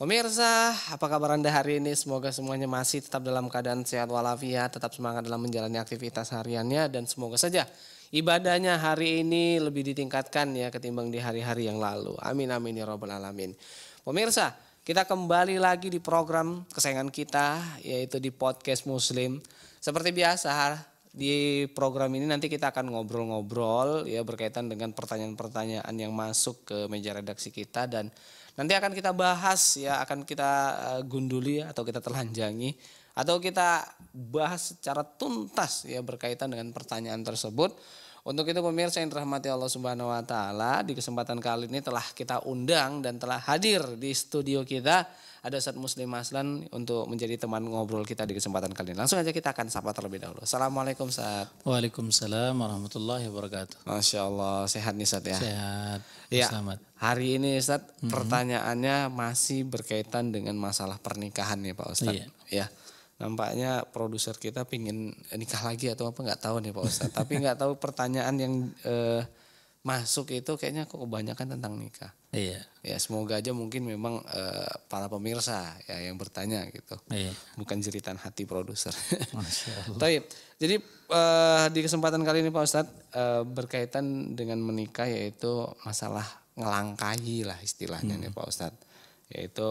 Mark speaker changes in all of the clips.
Speaker 1: Pemirsa, apa kabar Anda hari ini? Semoga semuanya masih tetap dalam keadaan sehat walafiat, tetap semangat dalam menjalani aktivitas hariannya dan semoga saja ibadahnya hari ini lebih ditingkatkan ya ketimbang di hari-hari yang lalu. Amin amin ya robbal alamin. Pemirsa, kita kembali lagi di program kesayangan kita yaitu di podcast Muslim. Seperti biasa di program ini nanti kita akan ngobrol-ngobrol ya berkaitan dengan pertanyaan-pertanyaan yang masuk ke meja redaksi kita dan Nanti akan kita bahas ya, akan kita eh, gunduli atau kita telanjangi atau kita bahas secara tuntas ya berkaitan dengan pertanyaan tersebut. Untuk itu pemirsa yang dirahmati Allah Subhanahu wa taala, di kesempatan kali ini telah kita undang dan telah hadir di studio kita ada Ustaz Muslim Aslan untuk menjadi teman ngobrol kita di kesempatan kali ini. Langsung aja kita akan sapa terlebih dahulu. Assalamualaikum Ustaz. Waalaikumsalam warahmatullahi wabarakatuh. Masya Allah, sehat nih Ustaz ya? Sehat, ya. selamat. Hari ini Ustaz, mm-hmm. pertanyaannya masih berkaitan dengan masalah pernikahan nih Pak Ustaz. Iya. Ya nampaknya produser kita pingin nikah lagi atau apa nggak tahu nih Pak Ustadz. Tapi nggak tahu pertanyaan yang eh, masuk itu kayaknya kok kebanyakan tentang nikah. Iya. Ya semoga aja mungkin memang eh, para pemirsa ya yang bertanya gitu. Iya. Bukan jeritan hati produser. Tapi jadi eh, di kesempatan kali ini Pak Ustadz eh, berkaitan dengan menikah yaitu masalah ngelangkahi lah istilahnya hmm. nih Pak Ustadz. Yaitu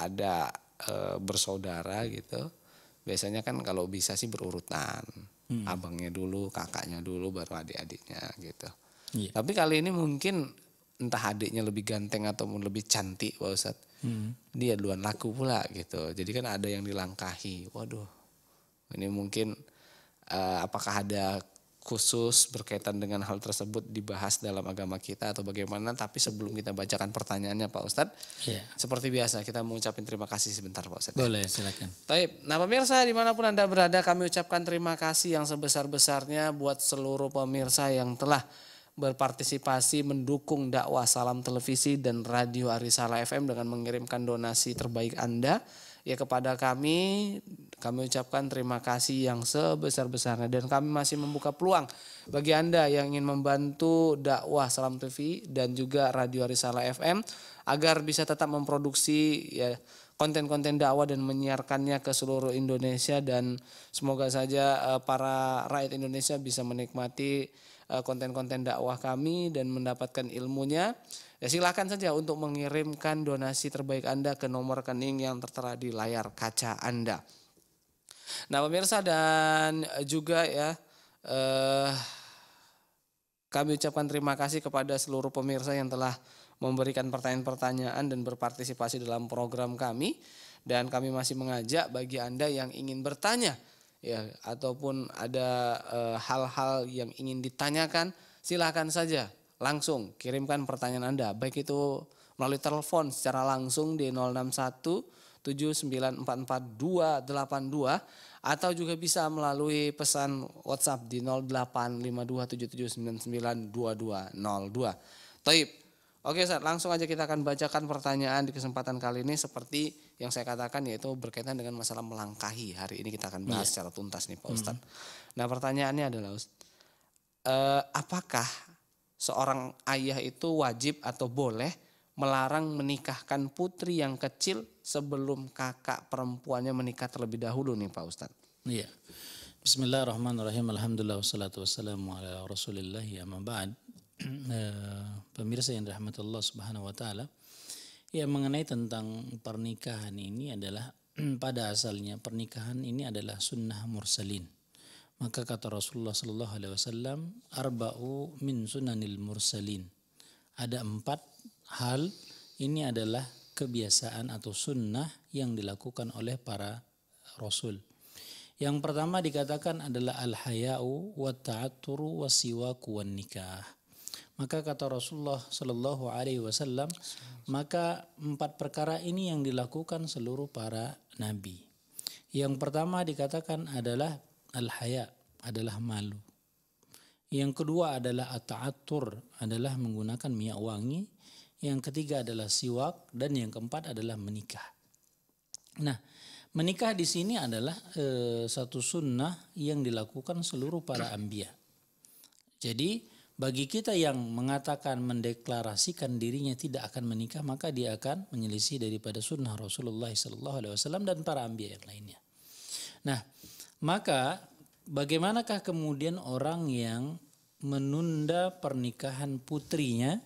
Speaker 1: ada e, bersaudara gitu biasanya kan kalau bisa sih berurutan hmm. abangnya dulu kakaknya dulu baru adik-adiknya gitu yeah. tapi kali ini mungkin entah adiknya lebih ganteng ataupun lebih cantik pak ustad hmm. dia duluan laku pula gitu jadi kan ada yang dilangkahi waduh ini mungkin uh, apakah ada khusus berkaitan dengan hal tersebut dibahas dalam agama kita atau bagaimana. Tapi sebelum kita bacakan pertanyaannya Pak Ustad, yeah. seperti biasa kita mengucapkan terima kasih sebentar Pak Ustad. Boleh silakan. Taib, nah pemirsa dimanapun Anda berada kami ucapkan terima kasih yang sebesar-besarnya buat seluruh pemirsa yang telah berpartisipasi mendukung dakwah Salam Televisi dan Radio Arisala FM dengan mengirimkan donasi terbaik Anda ya kepada kami kami ucapkan terima kasih yang sebesar-besarnya dan kami masih membuka peluang bagi Anda yang ingin membantu dakwah Salam TV dan juga Radio arisala FM agar bisa tetap memproduksi ya konten-konten dakwah dan menyiarkannya ke seluruh Indonesia dan semoga saja eh, para rakyat Indonesia bisa menikmati eh, konten-konten dakwah kami dan mendapatkan ilmunya Ya silahkan saja untuk mengirimkan donasi terbaik Anda ke nomor rekening yang tertera di layar kaca Anda. Nah pemirsa dan juga ya eh, kami ucapkan terima kasih kepada seluruh pemirsa yang telah memberikan pertanyaan-pertanyaan dan berpartisipasi dalam program kami dan kami masih mengajak bagi Anda yang ingin bertanya ya ataupun ada eh, hal-hal eh, yang ingin ditanyakan silakan saja langsung kirimkan pertanyaan Anda baik itu melalui telepon secara langsung di 061 7944282 atau juga bisa melalui pesan WhatsApp di 085277992202. Taib. Oke Ustaz, langsung aja kita akan bacakan pertanyaan di kesempatan kali ini seperti yang saya katakan yaitu berkaitan dengan masalah melangkahi. Hari ini kita akan bahas yeah. secara tuntas nih Pak hmm. Ustaz. -hmm. Nah pertanyaannya adalah Ustaz, eh, apakah seorang ayah itu wajib atau boleh melarang menikahkan putri yang kecil sebelum kakak perempuannya menikah terlebih dahulu nih Pak Ustadz.
Speaker 2: Iya. Bismillahirrahmanirrahim. Alhamdulillah wassalatu wassalamu ala rasulillah ya ba'd. Eh, pemirsa yang dirahmati Allah subhanahu wa ta'ala. Ya mengenai tentang pernikahan ini adalah pada asalnya pernikahan ini adalah sunnah mursalin. Maka kata Rasulullah Sallallahu Alaihi Wasallam, arba'u min sunanil mursalin. Ada empat hal. Ini adalah kebiasaan atau sunnah yang dilakukan oleh para rasul. Yang pertama dikatakan adalah al-haya'u wa ta'atturu wa siwaku wa nikah. Maka kata Rasulullah Shallallahu Alaihi Wasallam, maka empat perkara ini yang dilakukan seluruh para nabi. Yang pertama dikatakan adalah Al-haya adalah malu. Yang kedua adalah ata'atur, adalah menggunakan minyak wangi. Yang ketiga adalah siwak dan yang keempat adalah menikah. Nah, menikah di sini adalah e, satu sunnah yang dilakukan seluruh para ambia. Jadi bagi kita yang mengatakan mendeklarasikan dirinya tidak akan menikah maka dia akan menyelisih daripada sunnah Rasulullah SAW dan para ambia yang lainnya. Nah, maka bagaimanakah kemudian orang yang menunda pernikahan putrinya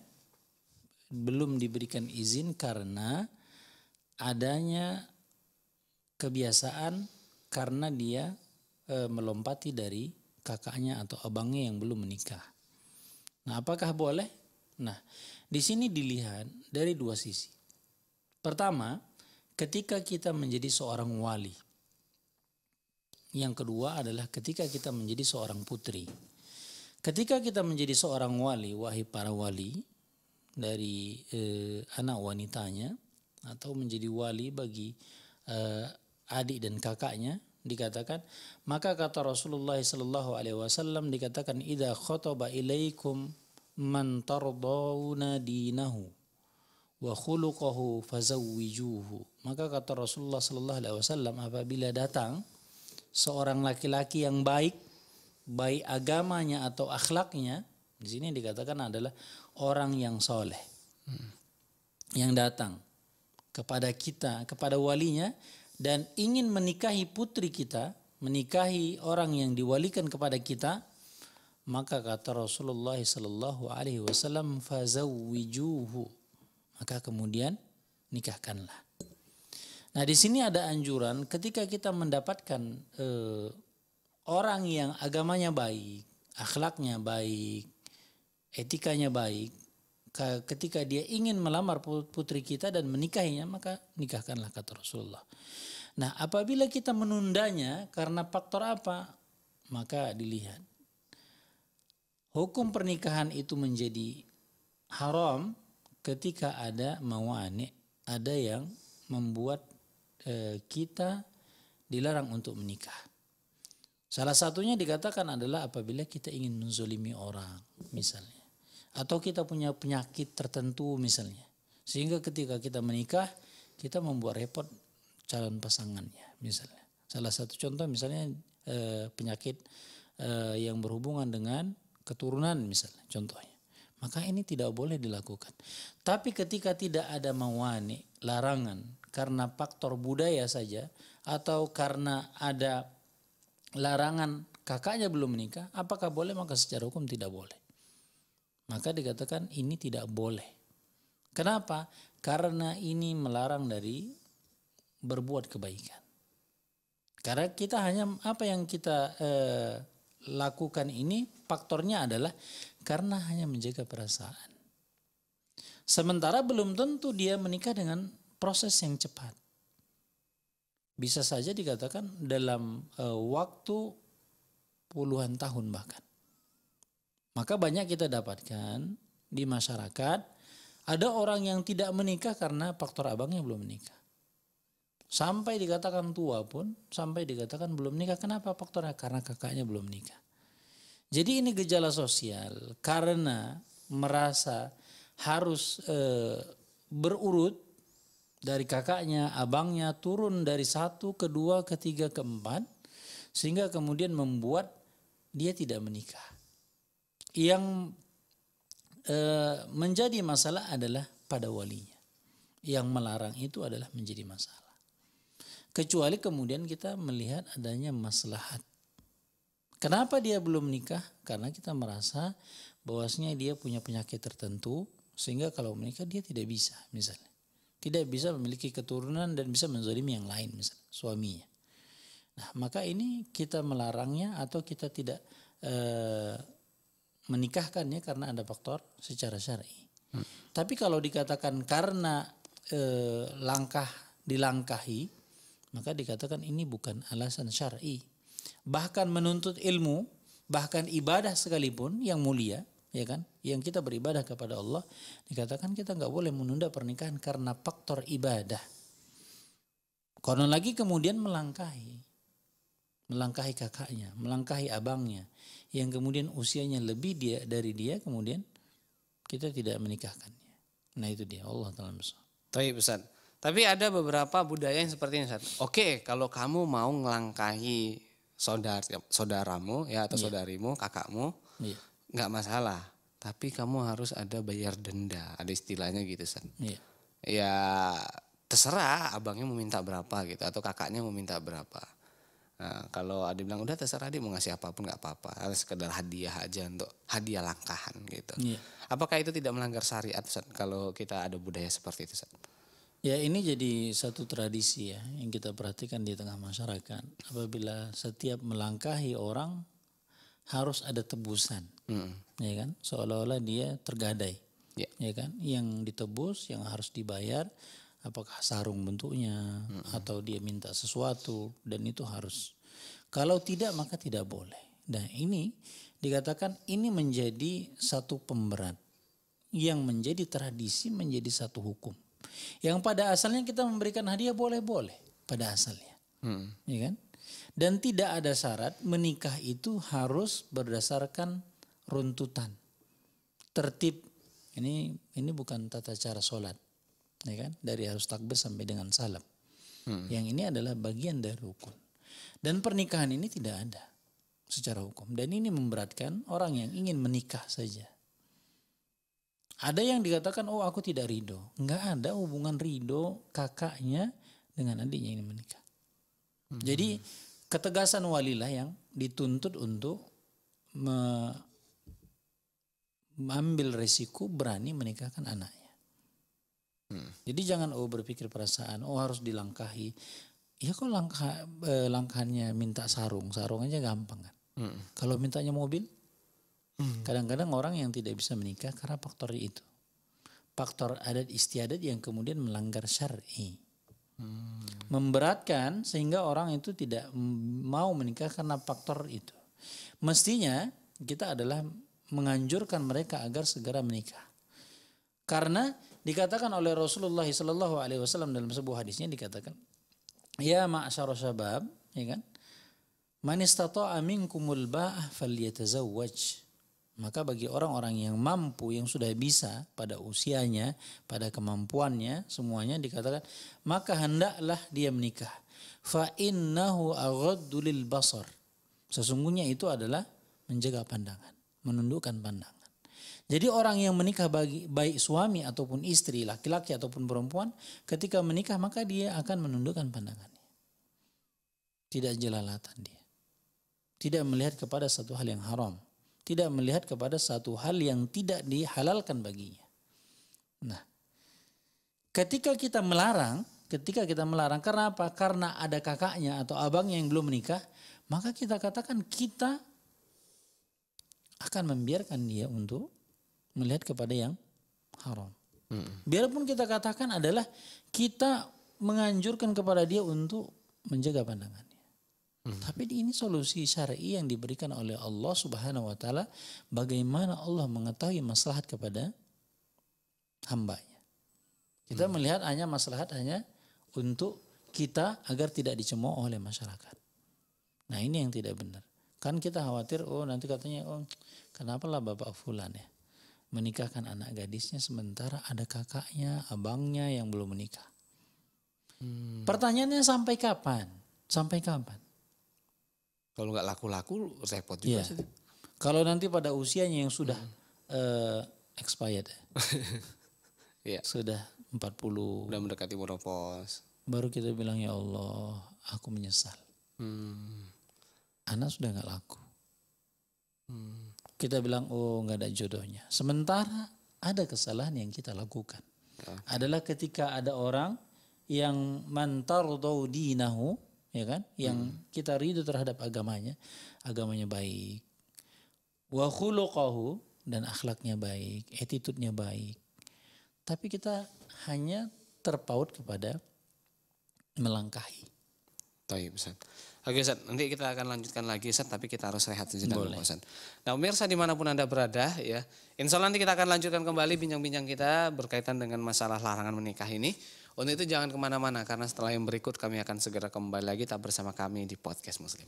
Speaker 2: belum diberikan izin karena adanya kebiasaan karena dia e, melompati dari kakaknya atau abangnya yang belum menikah. Nah, apakah boleh? Nah, di sini dilihat dari dua sisi. Pertama, ketika kita menjadi seorang wali, yang kedua adalah ketika kita menjadi seorang putri. Ketika kita menjadi seorang wali, wahai para wali dari eh, anak wanitanya atau menjadi wali bagi eh, adik dan kakaknya dikatakan maka kata Rasulullah sallallahu alaihi wasallam dikatakan idza khataba ilaikum man tardawna dinahu wa khuluquhu fazawwijuhu maka kata Rasulullah sallallahu alaihi wasallam apabila datang seorang laki-laki yang baik, baik agamanya atau akhlaknya, di sini dikatakan adalah orang yang soleh. Hmm. Yang datang kepada kita, kepada walinya, dan ingin menikahi putri kita, menikahi orang yang diwalikan kepada kita, maka kata Rasulullah Sallallahu Alaihi Wasallam, fazawijuhu. Maka kemudian nikahkanlah. Nah, di sini ada anjuran ketika kita mendapatkan eh, orang yang agamanya baik, akhlaknya baik, etikanya baik, ketika dia ingin melamar putri kita dan menikahinya, maka nikahkanlah kata Rasulullah. Nah, apabila kita menundanya karena faktor apa? Maka dilihat hukum pernikahan itu menjadi haram ketika ada mawani, ada yang membuat Eh, kita dilarang untuk menikah. Salah satunya dikatakan adalah apabila kita ingin menzolimi orang, misalnya. Atau kita punya penyakit tertentu, misalnya. Sehingga ketika kita menikah, kita membuat repot calon pasangannya, misalnya. Salah satu contoh misalnya e, penyakit e, yang berhubungan dengan keturunan, misalnya, contohnya. Maka ini tidak boleh dilakukan. Tapi ketika tidak ada mawani, larangan, karena faktor budaya saja atau karena ada larangan kakaknya belum menikah, apakah boleh? Maka secara hukum tidak boleh. Maka dikatakan ini tidak boleh. Kenapa? Karena ini melarang dari berbuat kebaikan. Karena kita hanya apa yang kita eh, lakukan ini faktornya adalah karena hanya menjaga perasaan. Sementara belum tentu dia menikah dengan proses yang cepat. Bisa saja dikatakan dalam e, waktu puluhan tahun bahkan. Maka banyak kita dapatkan di masyarakat ada orang yang tidak menikah karena faktor abangnya belum menikah. Sampai dikatakan tua pun, sampai dikatakan belum nikah. Kenapa faktornya? Karena kakaknya belum nikah. Jadi ini gejala sosial karena merasa harus e, berurut dari kakaknya, abangnya turun dari satu, kedua, ketiga, keempat, sehingga kemudian membuat dia tidak menikah. Yang e, menjadi masalah adalah pada walinya. Yang melarang itu adalah menjadi masalah. Kecuali kemudian kita melihat adanya maslahat. Kenapa dia belum menikah? Karena kita merasa bahwasanya dia punya penyakit tertentu sehingga kalau menikah dia tidak bisa misalnya tidak bisa memiliki keturunan dan bisa menzalimi yang lain misalnya suaminya. Nah, maka ini kita melarangnya atau kita tidak e, menikahkannya karena ada faktor secara syar'i. Hmm. Tapi kalau dikatakan karena e, langkah dilangkahi, maka dikatakan ini bukan alasan syar'i. Bahkan menuntut ilmu, bahkan ibadah sekalipun yang mulia ya kan? Yang kita beribadah kepada Allah dikatakan kita nggak boleh menunda pernikahan karena faktor ibadah. Konon lagi kemudian melangkahi, melangkahi kakaknya, melangkahi abangnya, yang kemudian usianya lebih dia dari dia, kemudian kita tidak menikahkannya. Nah
Speaker 1: itu dia Allah taala besar. Tapi besar. Tapi ada beberapa budaya yang seperti ini. Oke, Oke, kalau kamu mau melangkahi saudara saudaramu ya atau yeah. saudarimu, kakakmu, yeah nggak masalah tapi kamu harus ada bayar denda ada istilahnya gitu san yeah. ya terserah abangnya mau minta berapa gitu atau kakaknya mau minta berapa nah, kalau ada bilang udah terserah dia mau ngasih apapun nggak apa-apa harus sekedar hadiah aja untuk hadiah langkahan gitu yeah. apakah itu tidak melanggar syariat san kalau kita ada budaya seperti itu san Ya ini jadi satu tradisi
Speaker 2: ya yang kita perhatikan di tengah masyarakat. Apabila setiap melangkahi orang harus ada tebusan, mm. ya kan? Seolah-olah dia tergadai, yeah. ya kan? Yang ditebus, yang harus dibayar, apakah sarung bentuknya mm. atau dia minta sesuatu dan itu harus. Kalau tidak maka tidak boleh. Nah ini dikatakan ini menjadi satu pemberat yang menjadi tradisi menjadi satu hukum. Yang pada asalnya kita memberikan hadiah boleh-boleh pada asalnya, mm. ya kan? Dan tidak ada syarat menikah itu harus berdasarkan runtutan. Tertib. Ini ini bukan tata cara sholat. Ya kan? Dari harus takbir sampai dengan salam. Hmm. Yang ini adalah bagian dari rukun. Dan pernikahan ini tidak ada secara hukum. Dan ini memberatkan orang yang ingin menikah saja. Ada yang dikatakan, oh aku tidak ridho. Enggak ada hubungan ridho kakaknya dengan adiknya ini menikah. Hmm. Jadi ketegasan walilah yang dituntut untuk me mengambil resiko berani menikahkan anaknya. Hmm. Jadi jangan oh berpikir perasaan, oh harus dilangkahi. Ya kok langkah eh, langkahnya minta sarung, sarung aja gampang kan. Hmm. Kalau mintanya mobil, kadang hmm. kadang-kadang orang yang tidak bisa menikah karena faktor itu. Faktor adat istiadat yang kemudian melanggar syar'i hmm. memberatkan sehingga orang itu tidak mau menikah karena faktor itu. Mestinya kita adalah menganjurkan mereka agar segera menikah. Karena dikatakan oleh Rasulullah SAW dalam sebuah hadisnya dikatakan, ya ma'asyar syabab, ya kan? Man istata'a minkumul ba'ah yatazawwaj. Maka bagi orang-orang yang mampu, yang sudah bisa pada usianya, pada kemampuannya, semuanya dikatakan, maka hendaklah dia menikah. Fa innahu lil basar. Sesungguhnya itu adalah menjaga pandangan, menundukkan pandangan. Jadi orang yang menikah bagi, baik suami ataupun istri, laki-laki ataupun perempuan, ketika menikah maka dia akan menundukkan pandangannya. Tidak jelalatan dia. Tidak melihat kepada satu hal yang haram tidak melihat kepada satu hal yang tidak dihalalkan baginya. Nah, ketika kita melarang, ketika kita melarang karena apa? Karena ada kakaknya atau abangnya yang belum menikah, maka kita katakan kita akan membiarkan dia untuk melihat kepada yang haram. Hmm. Biarpun kita katakan adalah kita menganjurkan kepada dia untuk menjaga pandangan. Hmm. Tapi ini solusi syar'i yang diberikan oleh Allah Subhanahu wa taala bagaimana Allah mengetahui maslahat kepada hambanya. Kita hmm. melihat hanya maslahat hanya untuk kita agar tidak dicemooh oleh masyarakat. Nah, ini yang tidak benar. Kan kita khawatir oh nanti katanya oh kenapa lah Bapak fulan ya menikahkan anak gadisnya sementara ada kakaknya, abangnya yang belum menikah. Hmm. Pertanyaannya sampai kapan? Sampai kapan?
Speaker 1: Kalau nggak laku-laku repot
Speaker 2: juga. Yeah. Kalau nanti pada usianya yang sudah hmm. uh, expired. yeah.
Speaker 1: Iya. Sudah 40. Sudah mendekati monopos.
Speaker 2: Baru kita bilang ya Allah, aku menyesal. Hmm. Anak sudah nggak laku. Hmm. Kita bilang oh nggak ada jodohnya. Sementara ada kesalahan yang kita lakukan. Okay. Ah. Adalah ketika ada orang yang mantar dinahu ya kan? Yang hmm. kita ridho terhadap agamanya, agamanya baik. Wa khuluqahu dan akhlaknya baik, attitude baik. Tapi kita hanya terpaut kepada
Speaker 1: melangkahi. Taib, Ustaz. Oke Ustaz, nanti kita akan lanjutkan lagi Ustaz, tapi kita harus rehat sejenak dulu Ustaz. Nah pemirsa dimanapun Anda berada ya, insya Allah nanti kita akan lanjutkan kembali bincang-bincang kita berkaitan dengan masalah larangan menikah ini. Untuk itu jangan kemana-mana karena setelah yang berikut kami akan segera kembali lagi tak bersama kami di Podcast Muslim.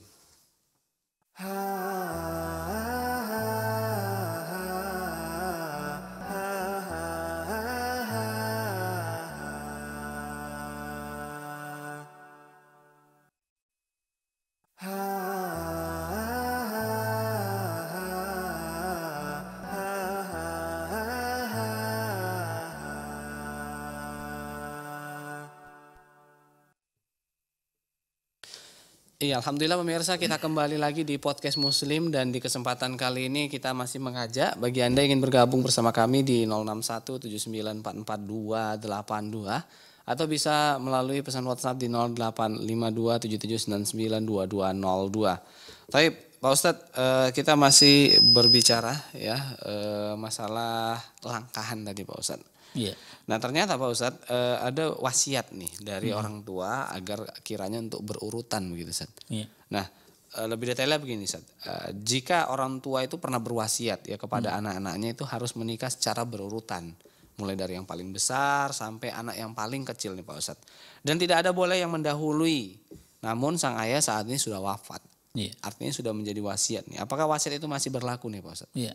Speaker 1: Ha ah. -ha. Iya, alhamdulillah pemirsa kita kembali lagi di podcast Muslim dan di kesempatan kali ini kita masih mengajak bagi Anda yang ingin bergabung bersama kami di 0617944282 atau bisa melalui pesan WhatsApp di 085277992202. Tapi Pak Ustadz, eh, kita masih berbicara ya eh, masalah langkahan tadi Pak Ustadz. Yeah. Nah ternyata Pak Ustad, eh, ada wasiat nih dari yeah. Hmm. orang tua agar kiranya untuk berurutan begitu Ustadz. Yeah. Nah eh, lebih detailnya begini Ustadz, eh, jika orang tua itu pernah berwasiat ya kepada hmm. anak-anaknya itu harus menikah secara berurutan. Mulai dari yang paling besar sampai anak yang paling kecil nih Pak Ustad. Dan tidak ada boleh yang mendahului. Namun sang ayah saat ini sudah wafat. Iya. Artinya sudah menjadi wasiat nih. Apakah wasiat itu masih berlaku nih Pak Ustadz?
Speaker 2: Iya.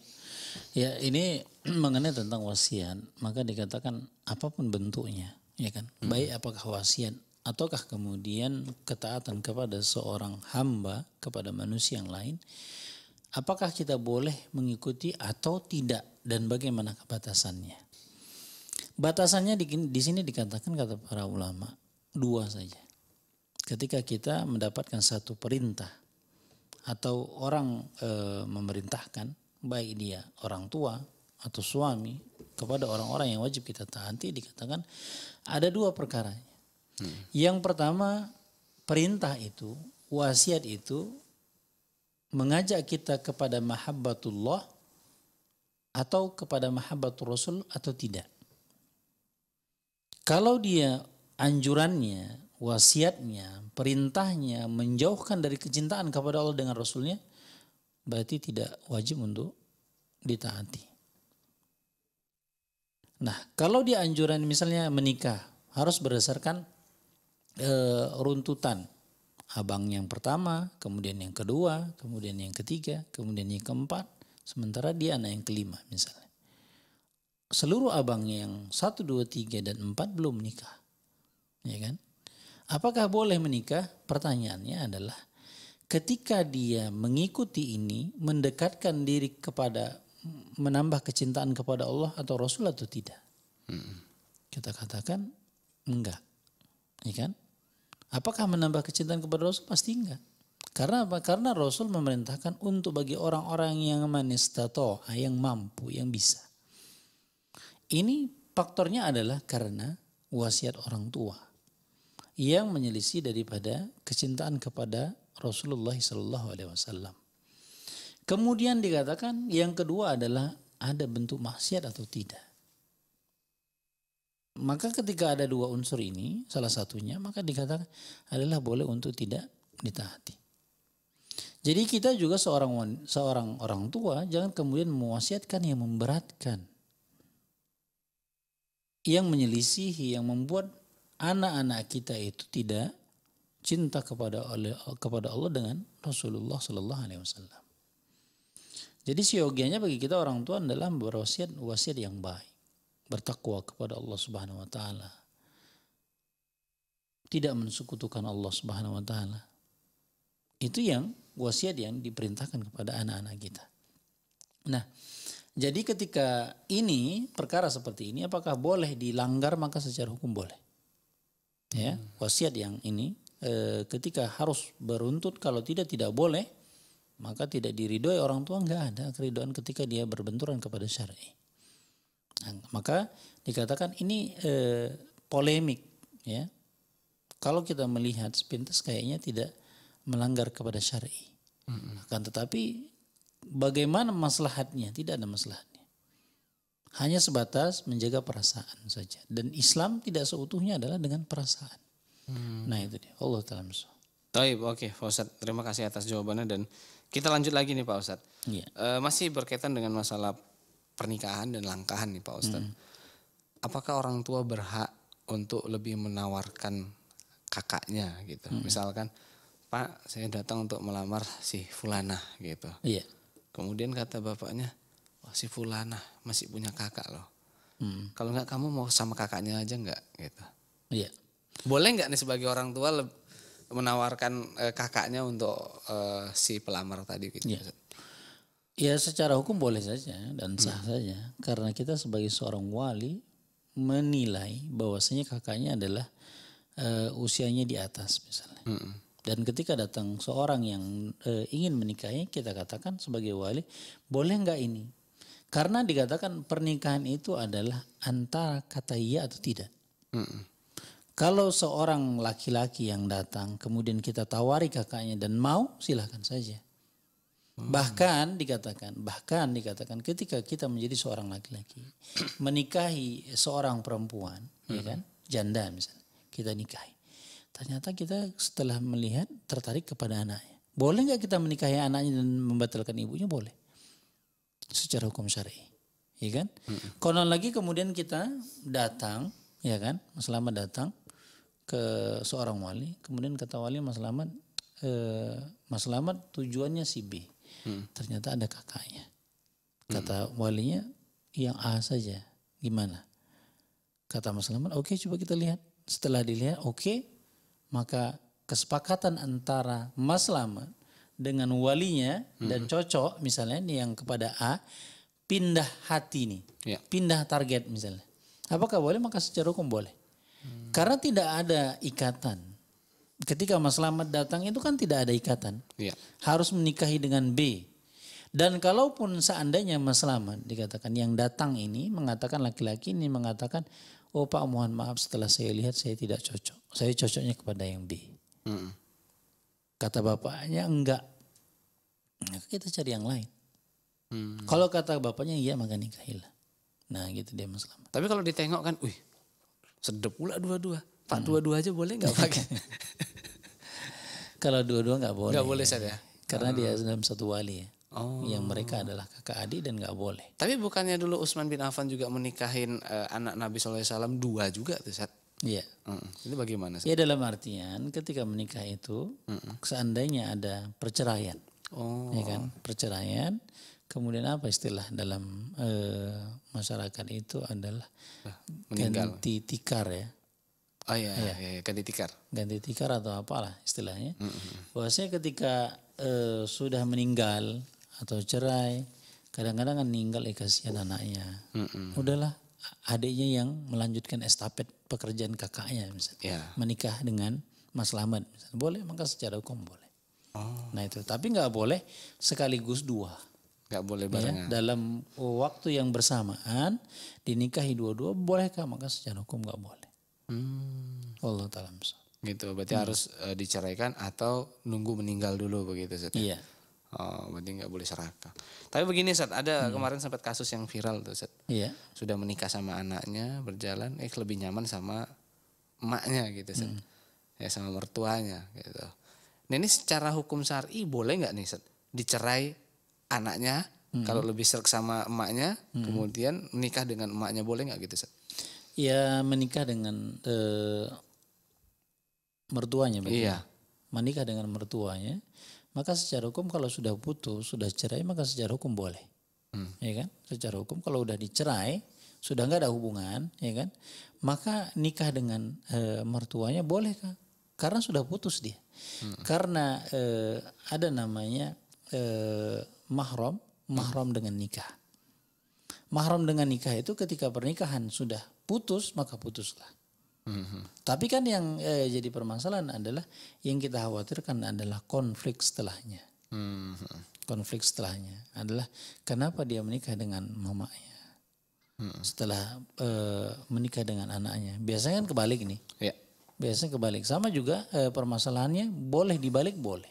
Speaker 2: Ya ini mengenai tentang wasiat, maka dikatakan apapun bentuknya, ya kan? Hmm. Baik apakah wasiat ataukah kemudian ketaatan kepada seorang hamba kepada manusia yang lain, apakah kita boleh mengikuti atau tidak dan bagaimana batasannya? Batasannya di, di sini dikatakan kata para ulama dua saja. Ketika kita mendapatkan satu perintah atau orang e, memerintahkan baik dia orang tua atau suami kepada orang-orang yang wajib kita taati dikatakan ada dua perkara. Hmm. Yang pertama perintah itu, wasiat itu mengajak kita kepada mahabbatullah atau kepada mahabbatul rasul atau tidak. Kalau dia anjurannya, wasiatnya, perintahnya menjauhkan dari kecintaan kepada Allah dengan Rasulnya, berarti tidak wajib untuk ditaati. Nah, kalau dia anjuran misalnya menikah harus berdasarkan e, runtutan abang yang pertama, kemudian yang kedua, kemudian yang ketiga, kemudian yang keempat, sementara dia anak yang kelima misalnya. Seluruh abang yang satu, dua, tiga dan empat belum menikah, ya kan? Apakah boleh menikah? Pertanyaannya adalah ketika dia mengikuti ini mendekatkan diri kepada menambah kecintaan kepada Allah atau Rasul atau tidak hmm. kita katakan enggak ya kan apakah menambah kecintaan kepada Rasul pasti enggak karena apa karena Rasul memerintahkan untuk bagi orang-orang yang manistato yang mampu yang bisa ini faktornya adalah karena wasiat orang tua yang menyelisih daripada kecintaan kepada Rasulullah Shallallahu Alaihi Wasallam. Kemudian dikatakan yang kedua adalah ada bentuk maksiat atau tidak. Maka ketika ada dua unsur ini, salah satunya maka dikatakan adalah boleh untuk tidak ditaati. Jadi kita juga seorang seorang orang tua jangan kemudian mewasiatkan yang memberatkan. Yang menyelisihi, yang membuat anak-anak kita itu tidak cinta kepada kepada Allah dengan Rasulullah Shallallahu Alaihi Wasallam. Jadi siogianya bagi kita orang tua adalah berwasiat wasiat yang baik, bertakwa kepada Allah Subhanahu Wa Taala, tidak mensukutukan Allah Subhanahu Wa Taala. Itu yang wasiat yang diperintahkan kepada anak-anak kita. Nah, jadi ketika ini perkara seperti ini apakah boleh dilanggar maka secara hukum boleh. Ya, wasiat yang ini Eh, ketika harus beruntut kalau tidak tidak boleh maka tidak diridhoi orang tua nggak ada keridoan ketika dia berbenturan kepada syar'i. Nah, maka dikatakan ini e, polemik ya. Kalau kita melihat sepintas kayaknya tidak melanggar kepada syar'i. Mm-hmm. Kan tetapi bagaimana maslahatnya? Tidak ada maslahatnya. Hanya sebatas menjaga perasaan saja. Dan Islam tidak seutuhnya adalah dengan perasaan. Hmm. Nah itu dia. Allah
Speaker 1: taala Taib, oke okay, Pak Ustadz. Terima kasih atas jawabannya dan kita lanjut lagi nih Pak Ustadz. Yeah. Iya. E, masih berkaitan dengan masalah pernikahan dan langkahan nih Pak Ustadz. Hmm. Apakah orang tua berhak untuk lebih menawarkan kakaknya gitu? Hmm. Misalkan Pak saya datang untuk melamar si Fulana gitu. Iya. Kemudian kata bapaknya, oh, si Fulana masih punya kakak loh. Hmm. Kalau nggak kamu mau sama kakaknya aja nggak gitu. Iya boleh nggak nih sebagai orang tua menawarkan eh, kakaknya untuk eh, si pelamar tadi gitu ya.
Speaker 2: ya secara hukum boleh saja dan sah hmm. saja karena kita sebagai seorang wali menilai bahwasanya kakaknya adalah eh, usianya di atas misalnya hmm. Dan ketika datang seorang yang e, ingin menikahi, kita katakan sebagai wali, boleh nggak ini? Karena dikatakan pernikahan itu adalah antara kata iya atau tidak. Mm -mm. Kalau seorang laki-laki yang datang kemudian kita tawari kakaknya dan mau silahkan saja. Hmm. Bahkan dikatakan, bahkan dikatakan ketika kita menjadi seorang laki-laki menikahi seorang perempuan, ya hmm. ya kan, janda misalnya, kita nikahi. Ternyata kita setelah melihat tertarik kepada anaknya. Boleh nggak kita menikahi anaknya dan membatalkan ibunya? Boleh. Secara hukum syar'i, ya kan? Hmm. Konon lagi kemudian kita datang, ya kan, selama datang ke seorang wali, kemudian kata wali Mas selamat e, eh, Mas selamat tujuannya si B, hmm. ternyata ada kakaknya. Hmm. Kata hmm. walinya yang A saja, gimana? Kata Mas selamat oke okay, coba kita lihat. Setelah dilihat, oke, okay, maka kesepakatan antara Mas selamat dengan walinya hmm. dan cocok misalnya nih yang kepada A pindah hati nih, ya. pindah target misalnya. Apakah boleh? Maka secara hukum boleh. Hmm. Karena tidak ada ikatan. Ketika Mas Selamat datang itu kan tidak ada ikatan. Ya. Harus menikahi dengan B. Dan kalaupun seandainya Mas Selamat dikatakan yang datang ini mengatakan laki-laki ini mengatakan, oh Pak mohon maaf setelah saya lihat saya tidak cocok. Saya cocoknya kepada yang B. Hmm. Kata bapaknya enggak. Maka kita cari yang
Speaker 1: lain. Hmm.
Speaker 2: Kalau kata bapaknya iya maka nikahilah. Nah gitu dia Mas Selamat.
Speaker 1: Tapi kalau ditengok kan, wih Sedep pula dua-dua. Pak hmm. dua-dua aja boleh nggak pakai?
Speaker 2: Kalau dua-dua nggak boleh. Nggak boleh saja. Ya? Karena dia ah. dalam satu wali ya. Oh. Yang mereka
Speaker 1: adalah kakak adik dan nggak boleh. Tapi bukannya dulu Utsman bin Affan juga menikahin uh, anak Nabi SAW dua juga tuh saat? Iya. Mm -mm. Itu bagaimana? Iya dalam artian ketika
Speaker 2: menikah itu mm -mm. seandainya ada perceraian,
Speaker 1: oh. ya kan?
Speaker 2: Perceraian kemudian apa istilah dalam e, masyarakat itu adalah nah, Meninggal. ganti tikar ya. Oh iya, ya. iya, iya, ganti tikar. Ganti tikar atau apalah istilahnya. Mm -hmm. Bahwasanya ketika e, sudah meninggal atau cerai, kadang-kadang kan meninggal eh kasihan anaknya. Mm -hmm. Udahlah adiknya yang melanjutkan estafet pekerjaan kakaknya misalnya. Yeah. Menikah dengan Mas Laman misalnya. Boleh, maka secara hukum boleh. Oh. Nah itu, tapi nggak boleh sekaligus dua. Gak boleh ya, barengan. Ya, dalam oh, waktu yang bersamaan dinikahi dua-dua bolehkah? Maka secara hukum nggak boleh.
Speaker 1: Hmm. Allah taala Gitu, berarti hmm. harus e, diceraikan atau nunggu meninggal dulu begitu Ustaz. Ya? Iya. Oh, berarti nggak boleh serakah. Tapi begini Ustaz, ada hmm. kemarin sempat kasus yang viral tuh Ustaz. Iya. Sudah menikah sama anaknya, berjalan eh lebih nyaman sama emaknya gitu Ustaz. Hmm. Ya sama mertuanya gitu. Nah, ini secara hukum syar'i boleh nggak nih set Dicerai anaknya hmm. kalau lebih serk sama emaknya hmm. kemudian menikah dengan emaknya boleh nggak gitu Seth?
Speaker 2: ya menikah dengan e, mertuanya iya. menikah dengan mertuanya maka secara hukum kalau sudah putus sudah cerai maka secara hukum boleh hmm. ya kan secara hukum kalau udah dicerai sudah nggak ada hubungan ya kan maka nikah dengan e, mertuanya boleh kan karena sudah putus dia hmm. karena e, ada namanya e, mahram, mahram dengan nikah. Mahram dengan nikah itu ketika pernikahan sudah putus maka putuslah. hmm Tapi kan yang eh, jadi permasalahan adalah yang kita khawatirkan adalah konflik setelahnya. hmm Konflik setelahnya adalah kenapa dia menikah dengan mamanya hmm setelah eh, menikah dengan anaknya. Biasanya kan kebalik nih. Yeah. Biasanya kebalik. Sama juga eh, permasalahannya boleh dibalik boleh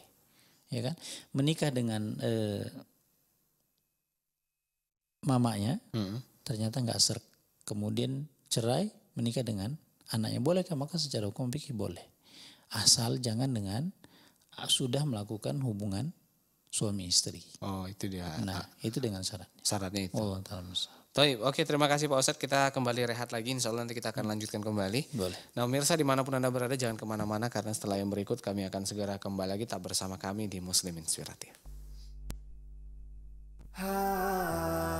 Speaker 2: ya kan menikah dengan eh, mamanya hmm. ternyata nggak ser kemudian cerai menikah dengan anaknya boleh kan maka secara hukum pikir boleh asal jangan dengan ah, sudah melakukan hubungan suami istri oh itu dia
Speaker 1: nah itu dengan syaratnya syaratnya itu oh, oke terima kasih Pak Ustadz. Kita kembali rehat lagi, insya Allah nanti kita akan lanjutkan kembali. Boleh. Nah pemirsa dimanapun Anda berada jangan kemana-mana karena setelah yang berikut kami akan segera kembali lagi tak bersama kami di Muslim Inspiratif. Ha.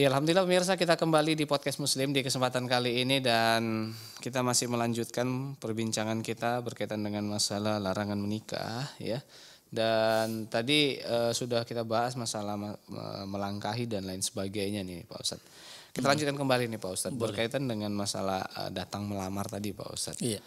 Speaker 1: Ya, Alhamdulillah pemirsa kita kembali di podcast Muslim di kesempatan kali ini dan kita masih melanjutkan perbincangan kita berkaitan dengan masalah larangan menikah ya. Dan tadi e, sudah kita bahas masalah melangkahi dan lain sebagainya nih Pak Ustadz. Kita hmm. lanjutkan kembali nih Pak Ustadz berkaitan dengan masalah e, datang melamar tadi Pak Ustadz. Iya.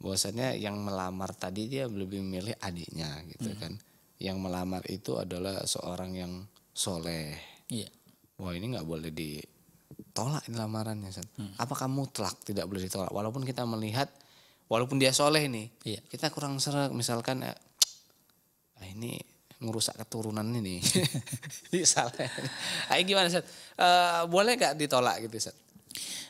Speaker 1: Bahwasannya yang melamar tadi dia lebih memilih adiknya gitu hmm. kan. Yang melamar itu adalah seorang yang soleh. Iya wah ini nggak boleh ditolak ini lamarannya San. Hmm. Apa kamu mutlak tidak boleh ditolak walaupun kita melihat walaupun dia soleh nih iya. kita kurang serak misalkan eh, ah, ini ngerusak keturunan ini salah Ayo ah, gimana San? Uh, eh, boleh nggak ditolak gitu San?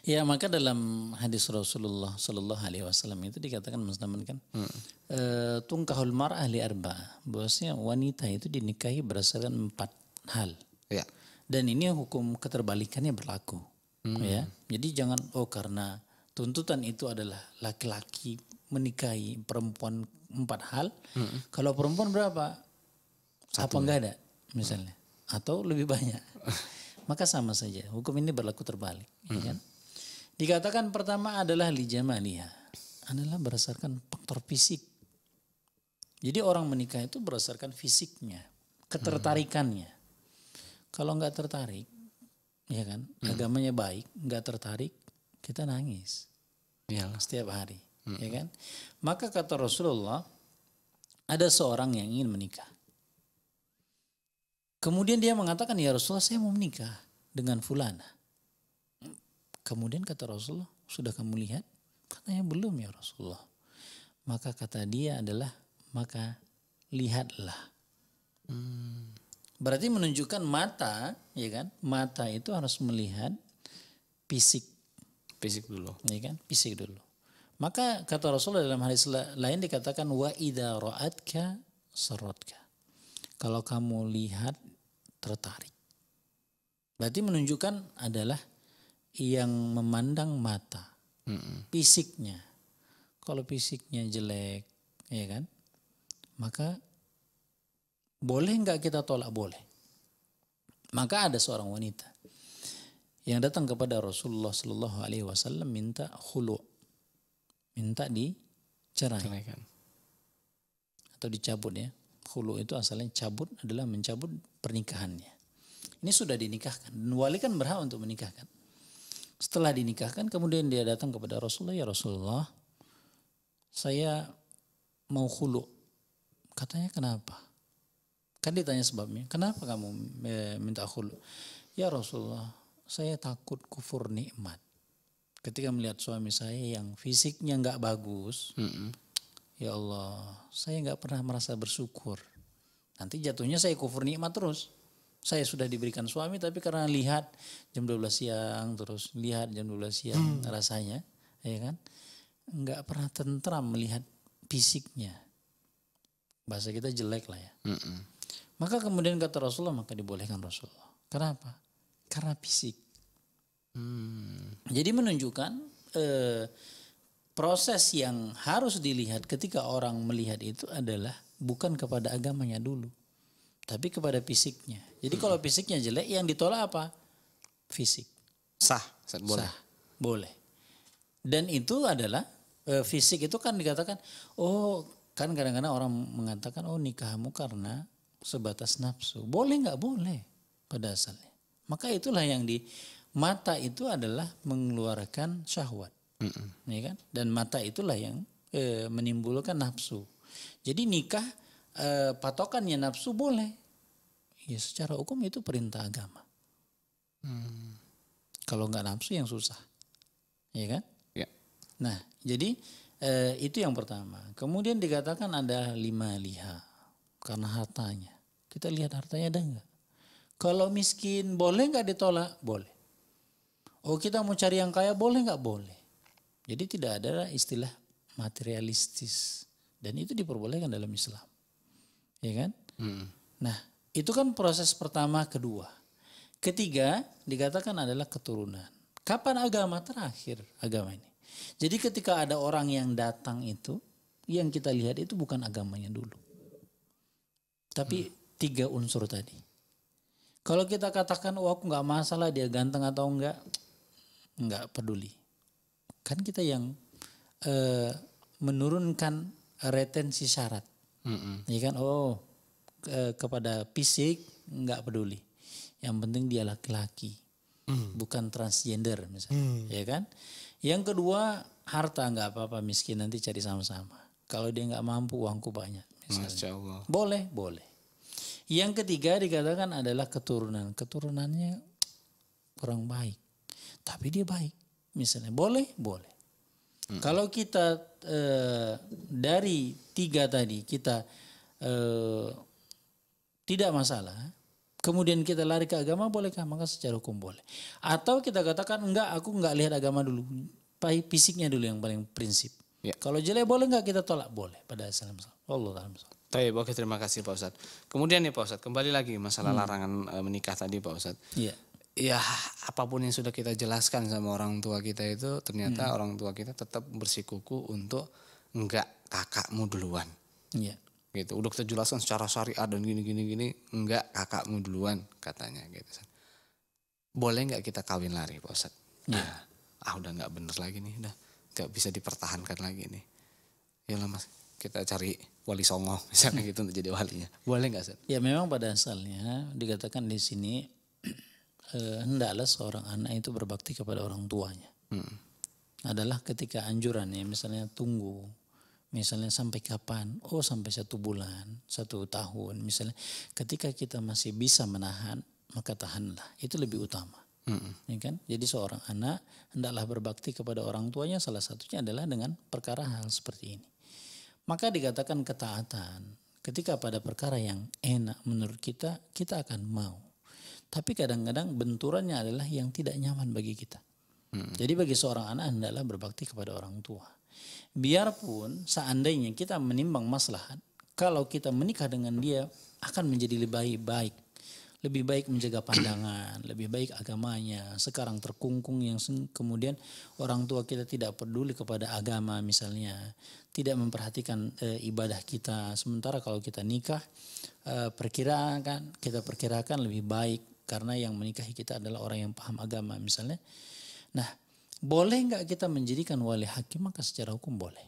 Speaker 2: Ya maka dalam hadis Rasulullah Shallallahu Alaihi Wasallam itu dikatakan Muslimin kan hmm. e, tungkahul mar'ah ahli arba bahwasanya wanita itu dinikahi berdasarkan empat hal. Ya. Dan ini hukum keterbalikannya berlaku. Hmm. Ya. Jadi jangan oh karena tuntutan itu adalah laki-laki menikahi perempuan empat hal. Hmm. Kalau perempuan berapa? Satu. Apa enggak ada misalnya? Hmm. Atau lebih banyak. Maka sama saja. Hukum ini berlaku terbalik, ya hmm. ya kan? Dikatakan pertama adalah lijamaliha. Adalah berdasarkan faktor fisik. Jadi orang menikah itu berdasarkan fisiknya, ketertarikannya. Kalau nggak tertarik, ya kan, hmm. agamanya baik, nggak tertarik, kita nangis. Yalah. Setiap hari, hmm. ya kan. Maka kata Rasulullah, ada seorang yang ingin menikah. Kemudian dia mengatakan, ya Rasulullah saya mau menikah dengan fulana. Kemudian kata Rasulullah, sudah kamu lihat? Katanya belum ya Rasulullah. Maka kata dia adalah, maka lihatlah. Hmm. Berarti menunjukkan mata, ya kan? Mata itu harus melihat fisik. Fisik dulu. Ya kan? Fisik dulu. Maka kata Rasulullah dalam hadis lain dikatakan wa idza ra'atka saratka. Kalau kamu lihat tertarik. Berarti menunjukkan adalah yang memandang mata. Mm -mm. Fisiknya. Kalau fisiknya jelek, ya kan? Maka boleh nggak kita tolak? Boleh. Maka ada seorang wanita yang datang kepada Rasulullah Shallallahu Alaihi Wasallam minta khulu, minta dicerai atau dicabut ya. Khulu itu asalnya cabut adalah mencabut pernikahannya. Ini sudah dinikahkan dan wali kan berhak untuk menikahkan. Setelah dinikahkan kemudian dia datang kepada Rasulullah ya Rasulullah saya mau khulu. Katanya kenapa? Kan ditanya sebabnya, kenapa kamu minta khulu? Ya Rasulullah, saya takut kufur nikmat. Ketika melihat suami saya yang fisiknya nggak bagus, mm -mm. ya Allah, saya nggak pernah merasa bersyukur. Nanti jatuhnya saya kufur nikmat terus. Saya sudah diberikan suami tapi karena lihat jam 12 siang terus lihat jam 12 siang hmm. rasanya, ya kan? Nggak pernah tentram melihat fisiknya. Bahasa kita jelek lah ya. Mm -mm. Maka kemudian kata Rasulullah maka dibolehkan Rasulullah. Kenapa? Karena fisik. Hmm. Jadi menunjukkan eh, proses yang harus dilihat ketika orang melihat itu adalah bukan kepada agamanya dulu, tapi kepada fisiknya. Jadi hmm. kalau fisiknya jelek, yang ditolak apa? Fisik. Sah, boleh. Sah, boleh. Dan itu adalah e, fisik itu kan dikatakan, oh kan kadang-kadang orang mengatakan oh nikahmu karena sebatas nafsu. Boleh nggak boleh pada asalnya. Maka itulah yang di mata itu adalah mengeluarkan syahwat, mm -mm. ya kan? Dan mata itulah yang e, menimbulkan nafsu. Jadi nikah e, patokannya nafsu boleh. Ya secara hukum itu perintah agama. Mm. Kalau nggak nafsu yang susah, iya kan? ya kan? Yeah. Nah, jadi e, itu yang pertama. Kemudian dikatakan ada lima liha karena hartanya. Kita lihat hartanya ada enggak. Kalau miskin boleh enggak ditolak? Boleh. Oh kita mau cari yang kaya boleh enggak? Boleh. Jadi tidak ada istilah materialistis dan itu diperbolehkan dalam Islam, ya kan? Hmm. Nah itu kan proses pertama, kedua, ketiga dikatakan adalah keturunan. Kapan agama terakhir agama ini? Jadi ketika ada orang yang datang itu, yang kita lihat itu bukan agamanya dulu, tapi hmm tiga unsur tadi. Kalau kita katakan, oh aku nggak masalah dia ganteng atau enggak, nggak peduli. Kan kita yang e, menurunkan retensi syarat. Mm -mm. Ya kan, oh e, kepada fisik nggak peduli. Yang penting dia laki-laki, mm. bukan transgender misalnya, mm. ya kan. Yang kedua harta nggak apa-apa miskin nanti cari sama-sama. Kalau dia nggak mampu uangku banyak.
Speaker 1: Masya Allah. Boleh, boleh.
Speaker 2: Yang ketiga dikatakan adalah keturunan. Keturunannya kurang baik. Tapi dia baik. Misalnya boleh, boleh. Hmm. Kalau kita e, dari tiga tadi kita e, tidak masalah, kemudian kita lari ke agama bolehkah? Maka secara hukum boleh. Atau kita katakan enggak, aku enggak lihat agama dulu, pahit fisiknya dulu yang paling prinsip. Ya. Kalau jelek boleh enggak kita tolak? Boleh pada
Speaker 1: asal. Allah Baik, oke terima kasih Pak Ustadz. Kemudian nih Pak Ustadz, kembali lagi masalah hmm. larangan e, menikah tadi Pak Ustadz. Iya. Ya apapun yang sudah kita jelaskan sama orang tua kita itu ternyata hmm. orang tua kita tetap bersikuku untuk enggak kakakmu duluan. Iya. Gitu. Udah kita jelaskan secara syariah dan gini gini gini enggak kakakmu duluan katanya gitu. Boleh enggak kita kawin lari Pak Ustadz? Iya. Ah, ah udah enggak bener lagi nih, udah enggak bisa dipertahankan lagi nih. Ya mas kita cari wali songo misalnya gitu untuk jadi walinya. Boleh nggak sih?
Speaker 2: Ya memang pada asalnya dikatakan di sini eh, hendaklah seorang anak itu berbakti kepada orang tuanya. Hmm. Adalah ketika anjuran ya misalnya tunggu misalnya sampai kapan? Oh sampai satu bulan, satu tahun. Misalnya ketika kita masih bisa menahan, maka tahanlah. Itu lebih utama. Mm -hmm. Ya kan? Jadi seorang anak hendaklah berbakti kepada orang tuanya salah satunya adalah dengan perkara hal seperti ini. Maka dikatakan ketaatan ketika pada perkara yang enak menurut kita, kita akan mau. Tapi kadang-kadang benturannya adalah yang tidak nyaman bagi kita. Hmm. Jadi bagi seorang anak hendaklah berbakti kepada orang tua. Biarpun seandainya kita menimbang maslahat, kalau kita menikah dengan dia akan menjadi lebih baik lebih baik menjaga pandangan, lebih baik agamanya. Sekarang terkungkung yang kemudian orang tua kita tidak peduli kepada agama misalnya, tidak memperhatikan e, ibadah kita. Sementara kalau kita nikah, e, perkirakan kita perkirakan lebih baik karena yang menikahi kita adalah orang yang paham agama misalnya. Nah, boleh nggak kita menjadikan wali hakim maka secara hukum boleh.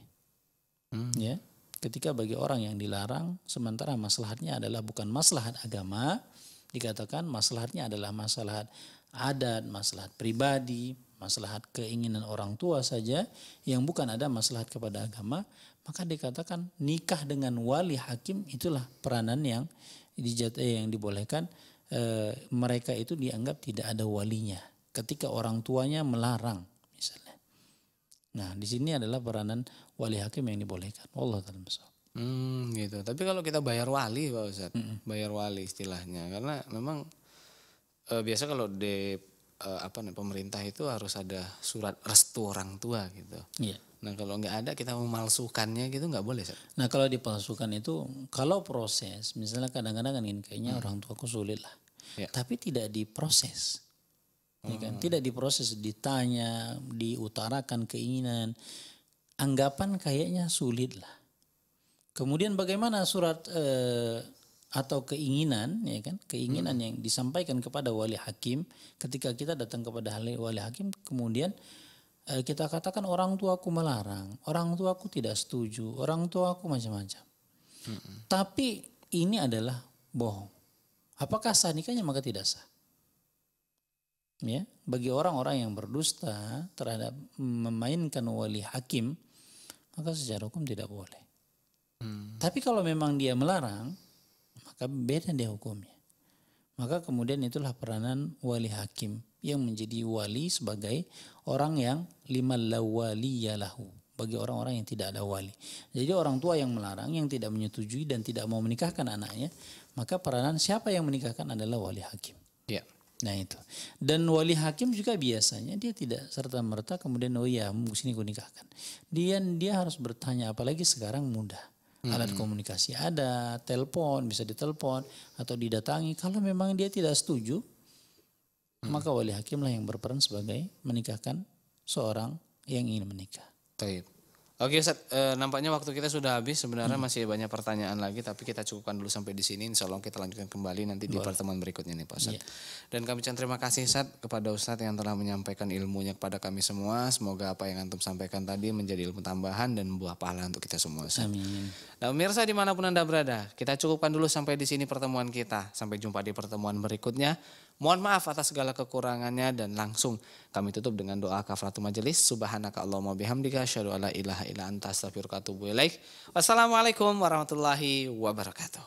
Speaker 2: Hmm. Ya, ketika bagi orang yang dilarang, sementara maslahatnya adalah bukan maslahat agama dikatakan maslahatnya adalah masalah adat, maslahat pribadi, maslahat keinginan orang tua saja yang bukan ada maslahat kepada agama, maka dikatakan nikah dengan wali hakim itulah peranan yang dijat eh, yang dibolehkan e, mereka itu dianggap tidak ada walinya ketika orang tuanya melarang misalnya.
Speaker 1: Nah, di sini adalah peranan wali hakim yang dibolehkan. Allah taala Hmm, gitu. Tapi kalau kita bayar wali, Pak Ustadz, -hmm. bayar wali istilahnya, karena memang e, biasa kalau di e, eh, apa nih pemerintah itu harus ada surat restu orang tua gitu. Iya. Nah kalau nggak ada kita memalsukannya gitu nggak boleh. Sir.
Speaker 2: Nah kalau dipalsukan itu kalau proses, misalnya kadang-kadang kan kayaknya hmm. orang tuaku sulit lah, yeah. tapi tidak diproses. Ya kan? Hmm. Tidak diproses, ditanya, diutarakan keinginan, anggapan kayaknya sulit lah Kemudian bagaimana surat eh, atau keinginan ya kan keinginan hmm. yang disampaikan kepada wali hakim ketika kita datang kepada wali hakim kemudian eh, kita katakan orang tuaku melarang orang tuaku tidak setuju orang tuaku macam-macam hmm. tapi ini adalah bohong apakah sah nikahnya maka tidak sah ya bagi orang-orang yang berdusta terhadap memainkan wali hakim maka secara hukum tidak boleh Hmm. Tapi kalau memang dia melarang, maka beda dia hukumnya. Maka kemudian itulah peranan wali hakim yang menjadi wali sebagai orang yang lima lawali yalahu bagi orang-orang yang tidak ada wali. Jadi orang tua yang melarang, yang tidak menyetujui dan tidak mau menikahkan anaknya, maka peranan siapa yang menikahkan adalah wali hakim. Ya. Nah itu. Dan wali hakim juga biasanya dia tidak serta merta kemudian oh ya sini gue nikahkan. Dia dia harus bertanya apalagi sekarang mudah hmm. alat komunikasi ada, telepon bisa ditelepon atau didatangi. Kalau memang dia tidak setuju, hmm. maka wali hakimlah yang berperan sebagai menikahkan seorang yang ingin menikah. Taib.
Speaker 1: Oke Ustaz, e, nampaknya waktu kita sudah habis. Sebenarnya hmm. masih banyak pertanyaan lagi, tapi kita cukupkan dulu sampai di sini. Insya Allah kita lanjutkan kembali nanti Boleh. di pertemuan berikutnya nih Pak Ustaz. Yeah. Dan kami ucapkan terima kasih Ustaz kepada Ustaz yang telah menyampaikan ilmunya kepada kami semua. Semoga apa yang Antum sampaikan tadi menjadi ilmu tambahan dan buah pahala untuk kita semua Ustaz. Amin. Nah pemirsa dimanapun Anda berada, kita cukupkan dulu sampai di sini pertemuan kita. Sampai jumpa di pertemuan berikutnya. Mohon maaf atas segala kekurangannya dan langsung kami tutup dengan doa kafaratul majelis. Subhanaka Allahumma bihamdika asyhadu alla ilaha illa anta astaghfiruka wa Wassalamualaikum warahmatullahi wabarakatuh.